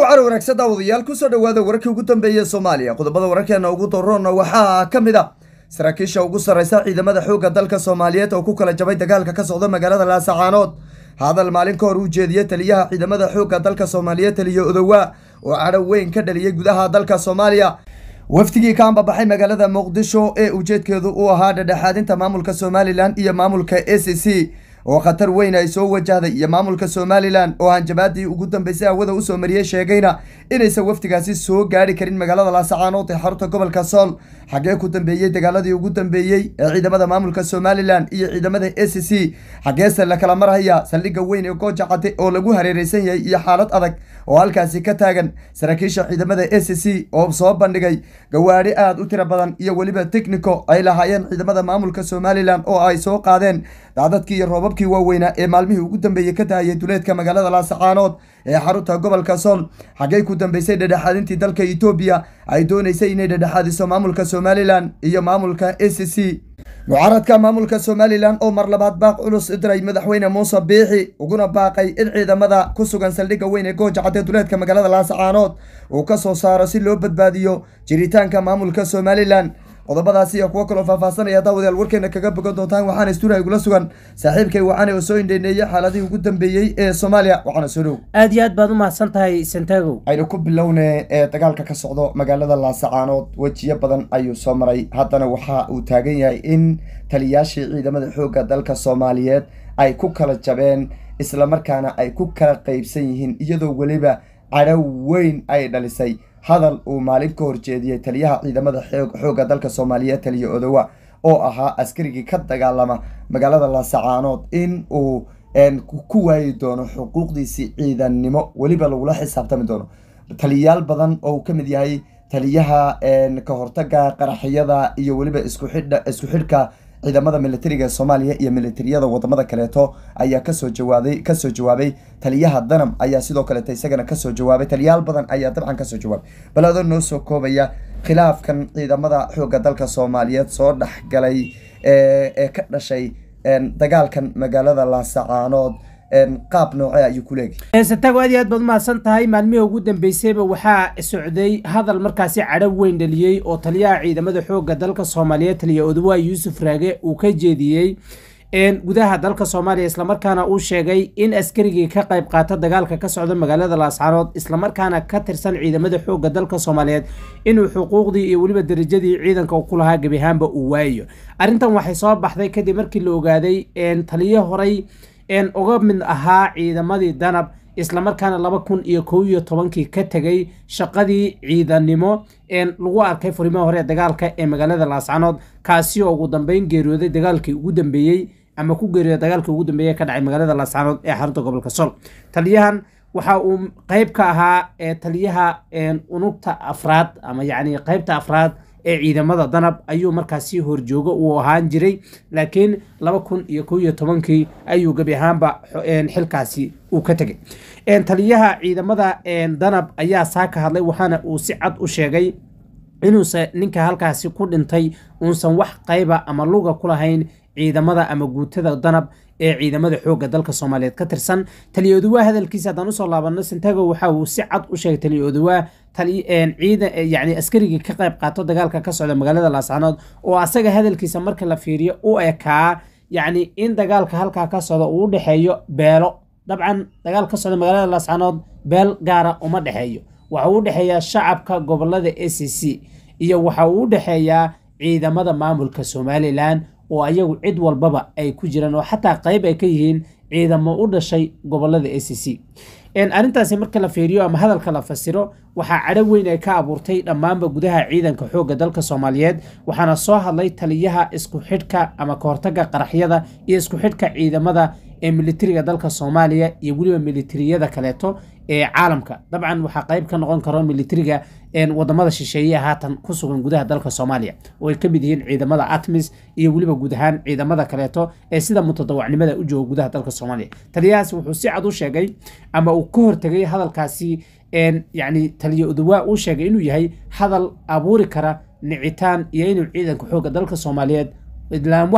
wacar wanaagsan daawadayaal kusoo dhowaada wararkii ugu dambeeyey soomaaliya qodobada wararkeena ugu doroonna waxaa ka mid ah saraakiisha ugu sarraysa ciidamada xoogga dalka soomaaliyeed oo ku kala jabay dagaalka ka socda magaalada laasacaanood hadal maalin ka hor uu jeediyey taliyaha ciidamada xoogga dalka soomaaliyeed taliya odowaa oo cadhow weyn ka dhaliyey gudaha dalka soomaaliya wafdigii ka baxay magaalada muqdisho ee ujeedkeedu u ahaa dhadhexaadinta maamulka somalilan iyo maamulka a c c oo khatar weyn ay soo wajahday iyo maamulka somalilan oo hanjabaadii ugu dambeysay hawada usoo mariyey sheegayna inaysan waftigaasi soo gaadhi karin magaalada laasacaanood ee xarunta gobolka sool xaggee ku dambeeyey dagaaladii ugu dambeeyey ee ciidamada maamulka somalilan iyo ciidamada a c c xaggeese la kala marhaya saldhigga weyn ee gooja oo lagu hareereysan yahay iyo xaalad adag oo halkaasi ka taagan saraakiisha ciidamada a c c oo soo bandhigay gawaadhi aad u tiro badan iyo weliba teknico ay lahaayeen ciidamada maamulka somalilan oo ay soo qaadeen daadadkii iyo roobabkii waaweynaa ee maalmihii ugu dambeeyey ka tahayay duleedka magaalada laasacaanood ee xarunta gobolka sool xaggay ku dambeysay dhedhexaadintii dalka etoobiya ay doonaysay inay dhedhexaadiso maamulka somalilan iyo maamulka a c c mucaaradka maamulka somalilan oo mar labaad baaq culus diray madaxweyne muuse biixi uguna baaqay in ciidamada ku sugan saldhigga weyn ee gooja caddeeduleedka magaalada laasacaanood uu ka soo saaro si loo badbaadiyo jiritaanka maamulka somalilan qodobadaasi iyo kuwo kaloo faahfaahsanaya haddaa wadayaal warkeena kaga bogan doontaan waxaana stuudiyaha igula sugan saaxiibkay wacane oo soo indheyneeyey xaaladihii ugu dambeeyey ee soomaaliya waxaana soo dhow aad iyo aad baad u mahadsan tahay santagow aynu ku bilowne ee dagaalka ka socdo magaalada laasacaanood wejiyo badan ayuu soo maray haddana waxa uu taagan yahay in taliyaashii ciidamada xoogga dalka soomaaliyeed ay ku kala jabeen isla markaana ay ku kala qaybsan yihiin iyadoo weliba cadhow weyn ay dhalisay hadal uu maalin ka horjeediyey taliyaha ciidamada xoogga dalka soomaaliyeed taliya odowa oo ahaa askarigii ka dagaalama magaalada lasacaanood in uu ku waayi doono xuquuqdiisii ciidannimo weliba lagula xisaabtami doono taliyayaal badan oo uu ka mid yahay taliyaha ka hortaga qaraxyada iyo weliba isku xidhka ciidamada milatariga soomaaliya iyo militariyada wadamada kaleeto ayaa kasoo jawaaday kasoo jawaabay taliyaha danam ayaa sidoo kaleeto isagana kasoo jawaabay taliyaal badan ayaa dabcan kasoo jawaabay bal adoo noo soo koobaya khilaafkan ciidamada xoogga dalka soomaaliyeed soo dhex galay ee ka dhashay dagaalkan magaalada laasacaanood qaab noocee ayuu ku leegay satago aad iyo aad baad umahadsan tahay maalmihii ugu dambeysayba waxaa socday hadal markaasi cadho weyn dhaliyey oo taliyaha ciidamada xoogga dalka soomaaliyeed taliya odawaay yuusuf raage uu ka jeediyey gudaha dalka soomaaliya islamarkaana uu sheegay in askarigii ka qayb qaata dagaalka ka socda magaalada laascaanood islamarkaana ka tirsan ciidamada xoogga dalka soomaaliyeed inuu xuquuqdii iyo weliba darajadii ciidanka u ku gebi ahaanba uu waayo arrintan waxay soo baxday kadib markii la ogaaday taliyo horay een uga mid ahaa ciidamadii danab islamarkaana laba kun iyo kow iyo tobankii ka tegay shaqadii ciidannimo een lagu arkay furimaha hore dagaalka ee magaalada laascanood kaasi oo ugu dambeyn geeriyooday dagaalkii ugu dambeeyey ama ku geeriyooday dagaalkii ugu dambeeyey ka dhacay magaalada laascanood ee xarunta gobolka sool taliyahan waxa uu qeyb ka ahaa ee taliyaha unugta afraad ama yacni qeybta afraad ee ciidamada danab ayuu markaasi si horjoogo uu ahaan jiray laakiin laba kun iyo kow iyo tobankii ayuu gebi ahaanba xilkaasi uu ka tegay taliyaha ciidamada danab ayaa saa ka hadlay waxaana uu si cad u sheegay inuuse ninka halkaasi ku dhintay uusan wax qayba ama luga kulahayn ciidamada ama guutada danab ee ciidamada xoogga dalka soomaaliyeed ka tirsan taliya oduwaa hadalkiisa haddaan usoo laabanno sintago waxa uu si cad u sheegay taliya yani askarigii ka qayb qaato dagaalka ka socda magaalada laascanood oo asaga hadalkiisa marka la fiiriyo u ekaa yacni in dagaalka halkaa ka socda uu u dhexeeyo beelo dabcan dagaal ka socda magaalada laascanood beel gaara uma dhexeeyo waxa uu dhexeeyaa shacabka gobolada a c c iyo waxa uu u dhexeeyaa ciidamada maamulka somalilan oo ayagu cid walbaba ay ku jiraan oo xataa qayb ay ka yihiin ciidamo u dhashay gobolada a c c arrintaasi marka la fiiriyo ama hadalka la fasiro waxaa cadho weyn ay ka abuurtay dhammaanba gudaha ciidanka xoogga dalka soomaaliyeed waxaana soo hadlay taliyaha isku xidhka ama kahortagga qaraxyada iyo isku xidhka ciidamada ee militariga dalka soomaaliya iyo weliba militariyada kaleeto ee caalamka dabcan waxaa qayb ka noqon karo militariga wadamada shisheeyaha haatan ku sugan gudaha dalka soomaaliya oo ay ka mid yihiin ciidamada atmis iyo weliba guud ahaan ciidamada kaleeto ee sida mutadawacnimada u jooga gudaha dalka soomaaliya taliyahaas wuxuu si cad u sheegay ama uu ka hortegay hadalkaasi yacni taliya udawaa uu sheegay inuu yahay hadal abuuri kara nicitaan iyo inuu ciidanka xooga dalka soomaaliyeed ilaan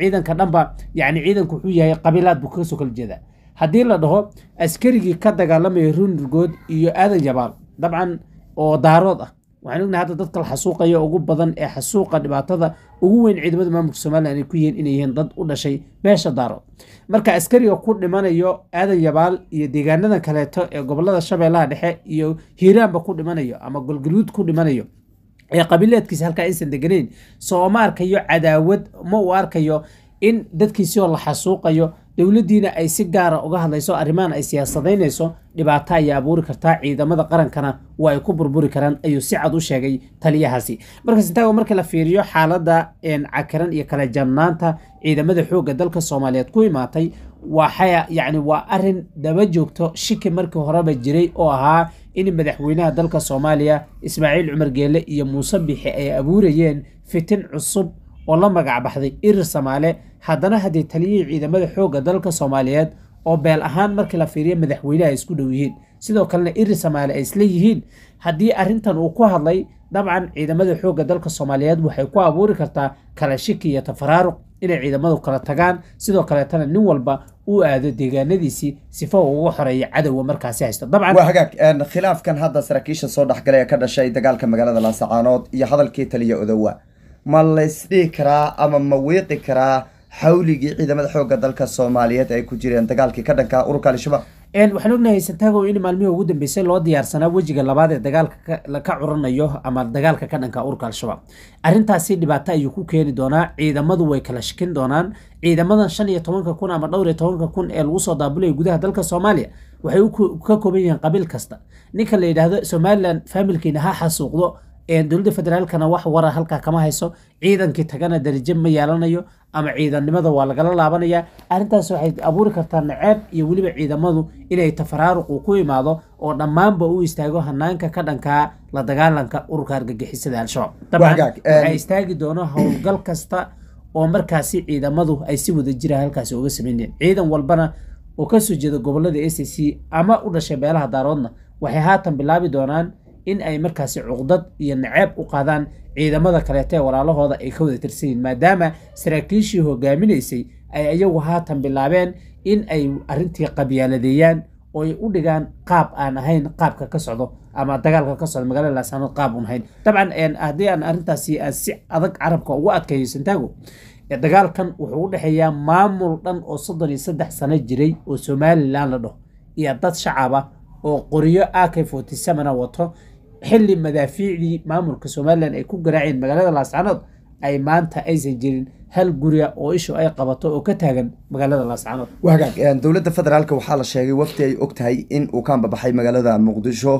ciidanka dhanba yacni ciidanku wuxuu yahay qabiilaad buu kasoo kala jeedaa haddii la dhaho askarigii ka dagaalamaya runurgood iyo aadan jabaal dabcan oo daarood ah waxaan ognahay hadda dadka la xasuuqaya ugu badan ee xasuuqa dhibaatada ugu weyn ciidamada maamulka somalilan ay ku yihiin inay yihiin dad u dhashay meesha daarood marka askariga ku dhimanayo aadan yabaal iyo deegaanada kaleeto ee gobolada shabeellaha dhexe iyo hiiraanba ku dhimanayo ama golgaluud ku dhimanayo ee qabiileedkiisa halkaa aysan deganayn soo ma arkayo cadaawad ma uu arkayo in dadkiisioo la xasuuqayo dowladdiina ay si gaara ah uga hadlayso arrimahan ay siyaasadaynayso dhibaato ayay abuuri kartaa ciidamada qarankana waa ay ku burburi karaan ayuu si cad u sheegay taliyahaasi markaas intaago marka la fiiriyo xaaladda cakiran iyo kala jannaanta ciidamada xoogga dalka soomaaliyeed ku imaatay waxay yacni waa arrin daba joogto shiki markii horeba jiray oo ahaa in madaxweynaha dalka soomaaliya ismaaciil cumar geelle iyo muuse bixi ay abuurayeen fitin cusub oo la magacbaxday irir samaale haddana haddii taliyihii ciidamada xoogga dalka soomaaliyeed oo beel ahaan markii la fiiriya madaxweynaha ay isku dhow yihiin sidoo kalena irir samaale ay isla yihiin haddii arrintan uu ku hadlay dabcan ciidamada xoogga dalka soomaaliyeed waxay ku abuuri kartaa kala shiki iyo tafaraaruq inay ciidamadu kala tagaan sidoo kaleetana nin walba uu aado deegaanadiisii sifo uga horeeya cadowga markaasi haysto dabcan khilaafkan hadda saraakiisha soo dhexgalay ee ka dhashay dagaalka magaalada laasacaanood iyo hadalkii taliya odowa ma laysdhihi karaa ama ma wiiqi karaa xawligii ciidamada xooga dalka soomaaliyeed ay ku jireen dagaalkii ka dhanka ururka al-shabaab waxaan ognahay santago in maalmihii ugu dambeysay loo diyaarsanaa wejiga labaad ee dagaalka ka curanayo ama dagaalka ka dhanka ururka al-shabaab arintaasi dhibaato ayuu ku keeni doonaa ciidamadu way kala shikin doonaan ciidamadan shan iyo tobanka kun ama dhowr iyo tobanka kun ee lagu soo daabulaya gudaha dalka soomaaliya waxay ka kooban yihiin qabiil kasta ninka la yidhaahdo somalilan faamilkiina ha xasuuqdo dowladda federaalkana wax wara ah halkaa kama hayso ciidankii tagana darajo ma yeelanayo ama ciidannimada waa lagala laabanayaa arrintaas waxay abuuri kartaa naceeb iyo weliba ciidamadu inay tafaraaruqu ku imaado oo dhammaanba uu istaago hanaanka ka dhankaa la dagaalanka ururka argagixisada al-shabaab dabcan waxaa istaagi doono howlgal kasta oo markaasi ciidamadu ay si wada jira halkaasi uga sameynayeen ciidan walbana oo kasoo jeeda gobolada s c ama u dhashay beelaha daaroodna waxay haatan bilaabi doonaan in ay markaasi cuqdad iyo naceeb u qaadaan ciidamada kaleeta ee walaalahooda ay ka wada tirsanyiin maadaama saraakiishii hogaaminaysay ay iyagu haatan bilaabeen in ay arrintii qabyaaladeeyaan oo ay u dhigaan qaab aan ahayn qaabka ka socdo ama dagaalka ka socdo magaalada laasanood qaab un ahayn dabcan haddii aan arrintaasi aan si adag carabka ugu adkeeyo santaago dagaalkan wuxuu u dhexeeyaa maamul dhan oo soddon iyo saddex sano jiray oo somalilan la dhaho iyo dad shacaba oo qoriyo ak forty ah wato xili madaafiicdii maamulka somalilan ay ku garaaceen magaalada laascanood ay maanta aysan jirin hal guriya oo ishu ay qabato oo ka taagan magaalada laascanood waa dowladda federaalk waxaa la sheegay wafti ay og tahay in uu ka anbabaxay magaalada muqdisho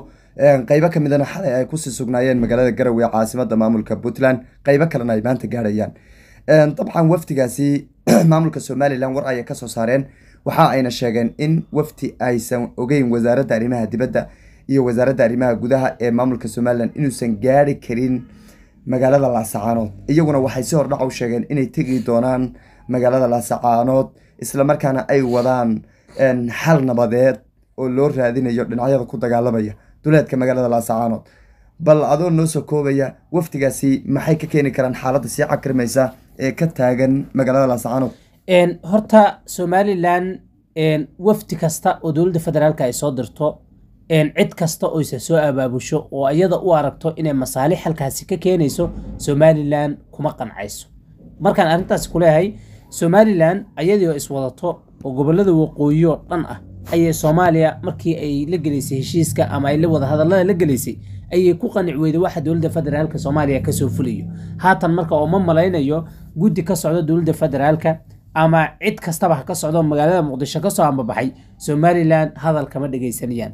qeybo ka midana xalay ay kusii sugnaayeen magaalada garowe caasimada maamulka puntland qeybo kalena ay maanta gaarayaan dabcan wafdigaasi maamulka somalilan war ayay kasoo saareen waxa ayna sheegeen in wafti aysan ogeyn wasaaradda arrimaha dibadda iyo wasaaradda arrimaha gudaha ee maamulka somalilan inuusan gaari karin magaalada laasacaanood iyaguna waxay si hordhac u sheegeen inay tegi doonaan magaalada laasacaanood islamarkaana ay wadaan xal nabadeed oo loo raadinayo dhinacyada ku dagaalamaya duleedka magaalada laasacaanood bal adoo noo soo koobaya waftigaasi maxay ka keeni karaan xaaladda sii cakrimaysa ee ka taagan magaalada laasacaanood horta somalilan wafdi kasta oo dowladda federaalka ay soo dirto cid kasta oo isa soo abaabusho oo iyada u aragto inay masaalix halkaasi ka keenayso somalilan kuma qancayso markaan arrintaasi ku somalilan ayadii oo iswadato oo gobollada waqooyi oo dhan ah ayay soomaaliya markii ay la gelaysay heshiiska ama ay la wada hadallada la gelaysay ayay ku qanic weyday waxa dowladda federaalka soomaaliya kasoo fulayo haatan marka oo ma malaynayo guddi ka socda dowladda federaalka ama cid kastaba ha ka socdo magaalada muqdisho kasoo ambabaxay somalilan hadal kama dhegaysanayaan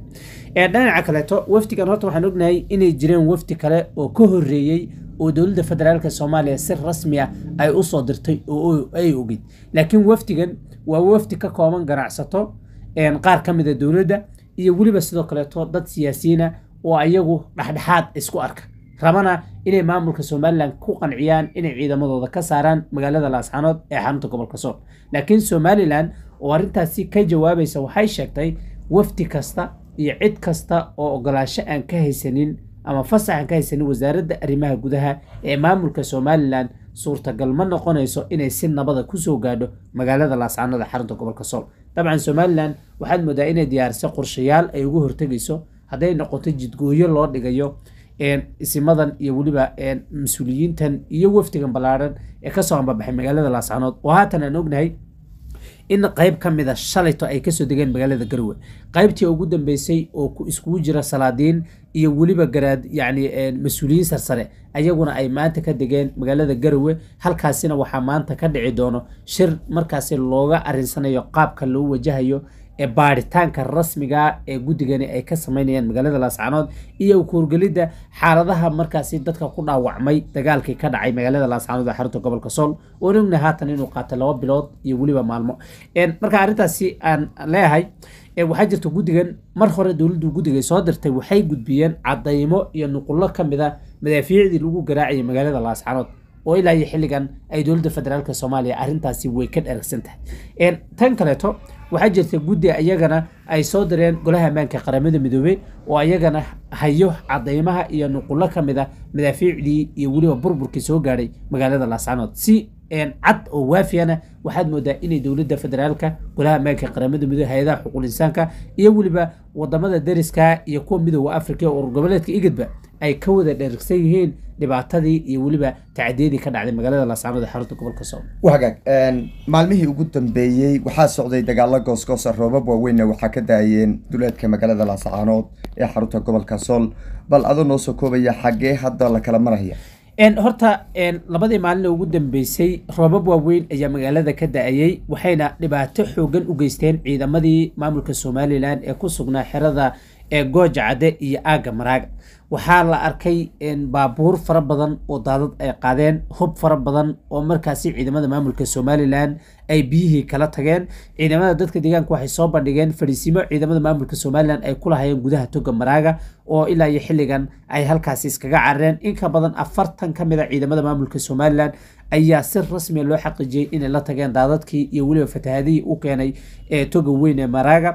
dhinaca kaleeto wafdigan horta waxaan ognahay inay jireen wafdi kale oo ka horreeyey oo dowladda federaalk soomaaliya si rasmi ah ay usoo dirtay oo ay ogeyd laakiin wafdigan waa wafdi ka kooban ganacsato qaar ka mida ah dowladda iyo weliba sidoo kaleeto dad siyaasiyiina ah oo ayagu dhexdhexaad isku arka rabana inay maamulka somalilan ku qanciyaan inay ciidamadooda ka saaraan magaalada laascaanood ee xarunta gobolka sool laakiin somalilan oo arrintaasi ka jawaabaysa waxay sheegtay wafdi kasta iyo cid kasta oo ogolaasho aan ka haysanin ama fasax aan ka haysanin wasaaradda arrimaha gudaha ee maamulka somalilan suurtagalma noqonayso inay si nabada ku soo gaadho magaalada laascaanood ee xarunta gobolka sool dabcan somalilan waxaad moodaa inay diyaarisay qorshayaal ay ugu hortegayso hadday noqoto jidgooyo loo dhigayo isimadan iyo weliba mas-uuliyiintan iyo wafdigan ballaaran ee kasoo ambabaxay magaalada laascanood oo haatan aan ognahay in qayb ka mida shalayto ay kasoo degeen magaalada garowe qaybtii ugu dambeysay oo iskugu jira salaadiin iyo weliba garaad yacni mas-uuliyiin sarsare ayaguna ay maanta ka degeen magaalada garowe halkaasina waxaa maanta ka dhici doono shir markaasi looga arinsanayo qaabka loo wajahayo ee baadhitaanka rasmiga ee guddigani ay ka sameynayaan magaalada laascaanood iyo kuhorgelidda xaaladaha markaasi dadka ku dhaawacmay dagaalkii ka dhacay magaalada laascaanood ee xarunta gobolka sool oona ogna haatan inuu qaata laba bilood iyo weliba maalmo marka arrintaasi aan leeyahay waxaa jirta guddigan mar hore dowladdu guddigay soo dirtay waxay gudbiyeen cadaymo iyo nuqullo ka mid madaafiicdii lagu garaacayay magaalada laascaanood oo ilaa iyo xilligan ay dowladda federaalk soomaaliya arrintaasi way ka dharagsan tahay tan kaleeto waxaa jirta guddi ayagana ay soo direen golaha ammaanka qaramada midoobey oo ayagana hayo cadaymaha iyo nuqullo ka mid a madaafiicdii iyo weliba burburkii soo gaadhay magaalada laascanood si cad oo waafiyana waxaad moodaa inay dowladda federaalka golaha maanka qaramada midobe hay-adaha xuquuq insaanka iyo weliba wadamada dariska iyo kuwa midooda africa iyo urur goboleedka igadba ay ka wada dhergsan yihiin dhibaatadii iyo weliba tacdiyadii ka dhacday magaalada laascaanood ee xarunta gobolka sool maalmihii ugu dambeeyey waxaa socday dagaalo goosgoosa roobab waaweynna waxaa ka daayeen duleedka magaalada laascaanood ee xarunta gobolka sool bal adoo noo soo koobaya xaggee hadda la kala maraya horta labadii maalin ugu dambeysay roobab waaweyn ayaa magaalada ka da-ayey waxayna dhibaato xooggan u geysteen ciidamadii maamulka somalilan ee ku sugnaa xerada ee gooja cadde iyo aagga maraaga waxaa la arkay baabuur fara badan oo daadad ay qaadeen hub fara badan oo markaasi ciidamada maamulka somalilan ay biyihii kala tageen ciidamada dadka deegaanka waxay soo bandhigeen fariisimo ciidamada maamulka somalilan ay ku lahayeen gudaha toga maraaga oo ilaa iyo xilligan ay halkaasi iskaga carareen inka badan afartan ka mid a ah ciidamada maamulka somalilan ayaa si rasmiya loo xaqiijiyey inay la tageen daadadkii iyo weliba fatahaadihii u keenay ee toga weyn ee maraaga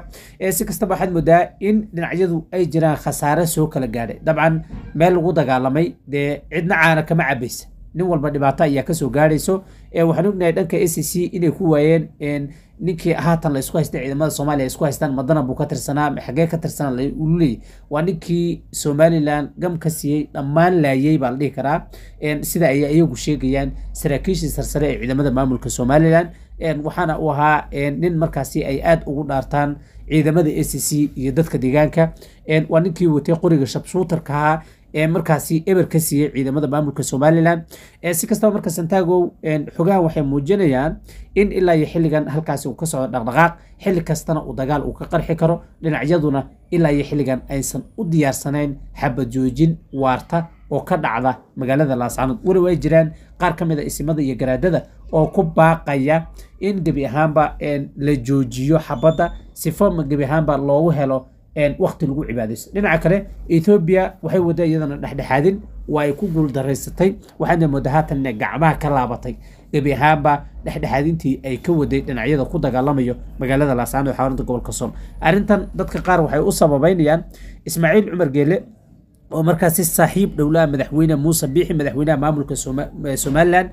si kastaba waxaad moodaa in dhinacyadu ay jiraan khasaare soo kala gaadhay dabcan meel lagu dagaalamay dee cidna caana kama cabaysa nin walba dhibaato ayaa kasoo gaarayso waxaan ognahay dhanka s c inay ku waayeen ninkii haatan laisku haysta ciidamada soomaliya isku haystaan madana buu ka tirsanaa xagee ka tirsanaa leeyay waa ninkii somalilan gam ka siiyey dhammaan laayey baa la dhihi karaa sida ayay ayagu sheegayaan saraakiishii sarsare ee ciidamada maamulka somalilan waxaana u ahaa nin markaasi ay aada ugu dhaartaan ciidamada s c iyo dadka deegaanka waa ninkii watay qoriga shabsuutarka ahaa ee markaasi eber ka siiyey ciidamada maamulka somalilan si kastaba marka santago xogahan waxay muujinayaan in ilaa iyo xilligan halkaasi uu ka socdo dhaqdhaqaaq xilli kastana uu dagaal uu ka qarxi karo dhinacyaduna ilaa iyo xilligan aysan u diyaarsanayn xabad joojin waarta oo ka dhacda magaalada laascanood weliba ay jiraan qaar ka mid a ah isimada iyo garaadada oo ku baaqaya in gebi ahaanba la joojiyo xabadda sifo gebi ahaanba loogu helo waqti lagu cibaadaysto dhinaca kale ethoobiya waxay wadda iyadana dhexdhexaadin waa ay ku guuldaraysatay waxaadna moodaa haatan gacmaha ka laabatay gebi ahaanba dhexdhexaadintii ay ka waday dhinacyada ku dagaalamayo magaalada laasaano ee gobolka sool arrintan dadka qaar waxay u sababaynayaan ismaaciil cumar geele oo markaasi saaxiib dhowlaha madaxweyne muuse biixi madaxweynaha maamulka somalilan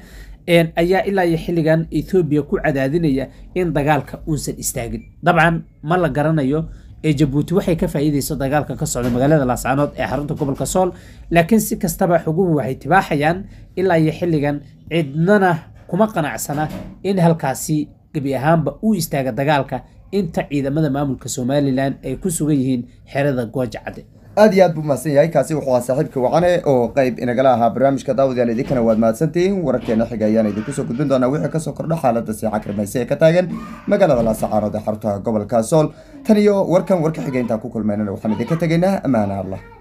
ayaa ilaa iyo xilligan ethoobiya ku cadaadinaya in dagaalka uusan istaagin dabcan ma la garanayo ee jabuuti waxay ka faa'iideyso dagaalka ka socda magaalada laascaanood ee xarunta gobolka sool laakiin si kastaba xuguhu waxay tibaaxayaan ilaa iyo xilligan cidnana kuma qanacsana in halkaasi gebi ahaanba uu istaaga dagaalka inta ciidamada maamulka somalilan ay ku sugan yihiin xerada goojacadde aad iyo aad buu umahadsan yahay kaasi wuxuu ahaa saaxiibka wacane oo qayb inagala ahaa barnaamijka daawad daawadayaal idinkana waad mahadsantihiin wararkeena xiga ayaan idinku soo gudbin doonaa wixii kasoo kordha xaaladda siixa kirmayse ee ka taagan magaalada laasacanood ee xarutaha gobolka sool tan iyo warkan warka xiga intaan ku kulmaynana waxaan idinka tegaynaa ammaana allah